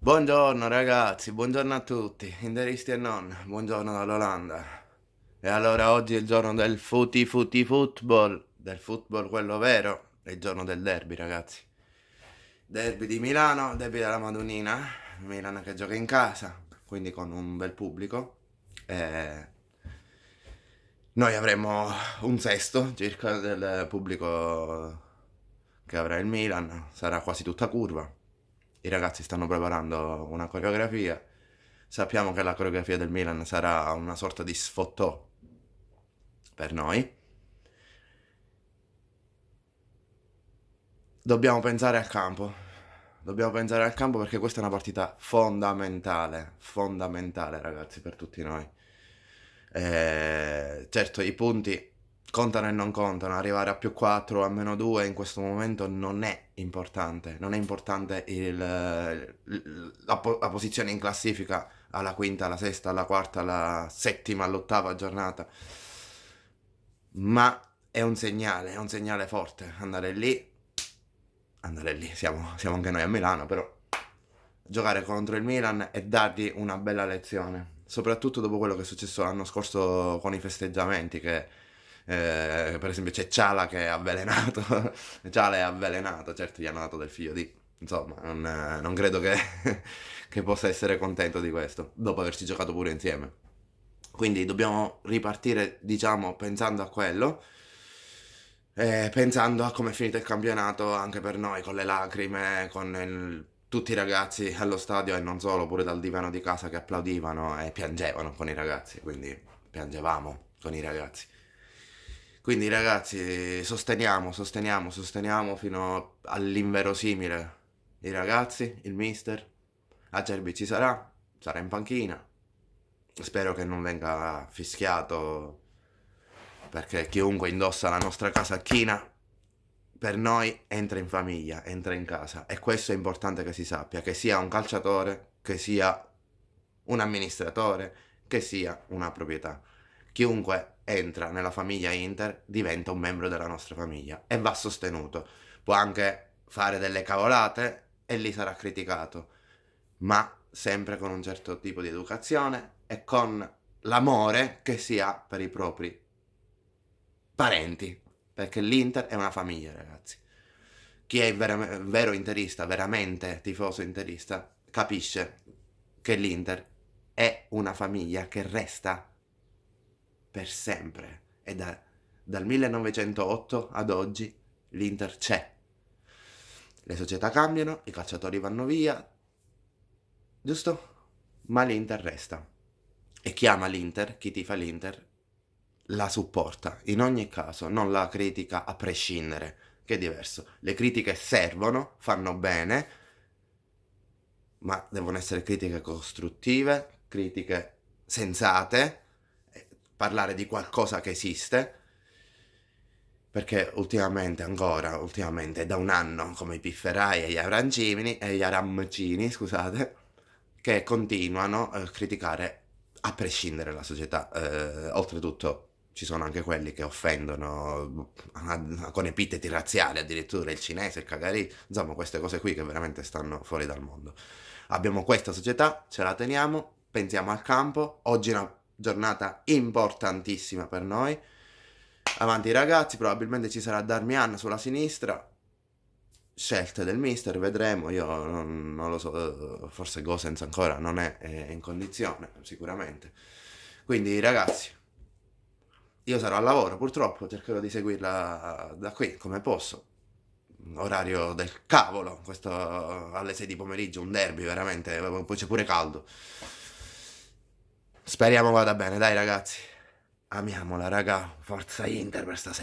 Buongiorno ragazzi, buongiorno a tutti, inderisti e non, buongiorno dall'Olanda. E allora oggi è il giorno del footy futi football, del football quello vero, è il giorno del derby ragazzi. Derby di Milano, derby della Madonnina, Milano che gioca in casa, quindi con un bel pubblico. E noi avremo un sesto circa del pubblico che avrà il Milan, sarà quasi tutta curva i ragazzi stanno preparando una coreografia, sappiamo che la coreografia del Milan sarà una sorta di sfottò per noi. Dobbiamo pensare al campo, dobbiamo pensare al campo perché questa è una partita fondamentale, fondamentale ragazzi per tutti noi. Eh, certo i punti contano e non contano, arrivare a più 4 o a meno 2 in questo momento non è importante, non è importante il, la, la, posizione in classifica alla quinta, alla sesta, alla quarta, alla settima, all'ottava giornata, ma è un segnale, è un segnale forte, andare lì, andare lì, siamo, siamo anche noi a Milano, però giocare contro il Milan e dargli una bella lezione, soprattutto dopo quello che è successo l'anno scorso con i festeggiamenti che eh, per esempio c'è Ciala che è avvelenato, Ciala è avvelenato, certo gli hanno dato del figlio di... Insomma, non, eh, non credo che, che possa essere contento di questo, dopo averci giocato pure insieme. Quindi dobbiamo ripartire, diciamo, pensando a quello. Eh, pensando a come è finito il campionato anche per noi, con le lacrime, con il, tutti i ragazzi allo stadio e non solo, pure dal divano di casa che applaudivano e piangevano con i ragazzi, quindi piangevamo con i ragazzi. Quindi ragazzi, sosteniamo, sosteniamo, sosteniamo fino all'inverosimile i ragazzi, il mister. Acerbi ci sarà, sarà in panchina. Spero che non venga fischiato perché chiunque indossa la nostra casacchina per noi entra in famiglia, entra in casa e questo è importante che si sappia, che sia un calciatore, che sia un amministratore, che sia una proprietà. Chiunque entra nella famiglia Inter diventa un membro della nostra famiglia e va sostenuto. Può anche fare delle cavolate e lì sarà criticato, ma sempre con un certo tipo di educazione e con l'amore che si ha per i propri parenti, perché l'Inter è una famiglia, ragazzi. Chi è vera- vero interista, veramente tifoso interista, capisce che l'Inter è una famiglia che resta per sempre. E da, dal 1908 ad oggi l'Inter c'è. Le società cambiano, i calciatori vanno via, giusto? Ma l'Inter resta. E chi ama l'Inter, chi tifa l'Inter, la supporta. In ogni caso, non la critica a prescindere, che è diverso. Le critiche servono, fanno bene, ma devono essere critiche costruttive, critiche sensate parlare di qualcosa che esiste, perché ultimamente ancora, ultimamente da un anno come i pifferai e gli arancini e gli arancini, scusate, che continuano eh, a criticare a prescindere la società. Eh, oltretutto ci sono anche quelli che offendono mm, con epiteti razziali addirittura il cinese, il cagari, insomma queste cose qui che veramente stanno fuori dal mondo. Abbiamo questa società, ce la teniamo, pensiamo al campo, oggi una giornata importantissima per noi. Avanti ragazzi, probabilmente ci sarà Darmian sulla sinistra. Scelte del mister, vedremo, io non, non lo so, eh, forse Gosens ancora non è, è eh, in condizione, sicuramente. Quindi ragazzi, io sarò al lavoro purtroppo, cercherò di seguirla da qui come posso. Orario del cavolo, questo alle 6 di pomeriggio, un derby veramente, poi c'è pure caldo. Speriamo vada bene, dai ragazzi. Amiamola, raga. Forza Inter per stasera.